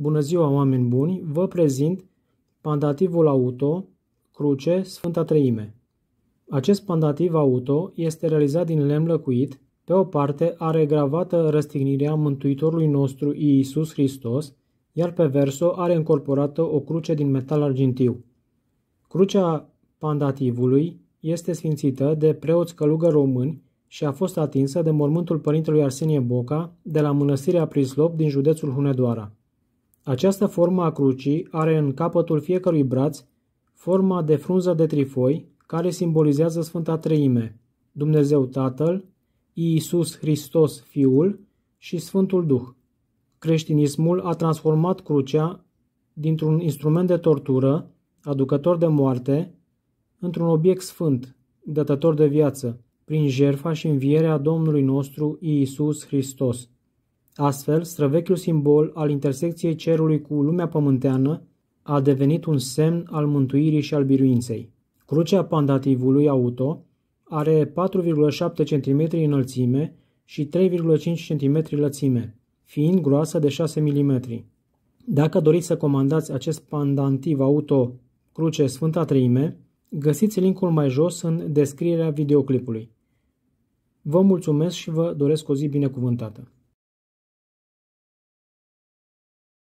Bună ziua, oameni buni! Vă prezint pandativul auto Cruce Sfânta Treime. Acest pandativ auto este realizat din lemn lăcuit. Pe o parte are gravată răstignirea Mântuitorului nostru Iisus Hristos, iar pe verso are încorporată o cruce din metal argintiu. Crucea pandativului este sfințită de preoți călugări români și a fost atinsă de mormântul părintelui Arsenie Boca de la mănăstirea Prislop din județul Hunedoara. Această formă a crucii are în capătul fiecărui braț forma de frunză de trifoi care simbolizează Sfânta Treime, Dumnezeu Tatăl, Iisus Hristos Fiul și Sfântul Duh. Creștinismul a transformat crucea dintr-un instrument de tortură, aducător de moarte, într-un obiect sfânt, dătător de viață, prin jerfa și învierea Domnului nostru Iisus Hristos. Astfel, străvechiul simbol al intersecției cerului cu lumea pământeană a devenit un semn al mântuirii și al biruinței. Crucea pandativului auto are 4,7 cm înălțime și 3,5 cm lățime, fiind groasă de 6 mm. Dacă doriți să comandați acest pandantiv auto Cruce Sfânta Treime, găsiți linkul mai jos în descrierea videoclipului. Vă mulțumesc și vă doresc o zi binecuvântată!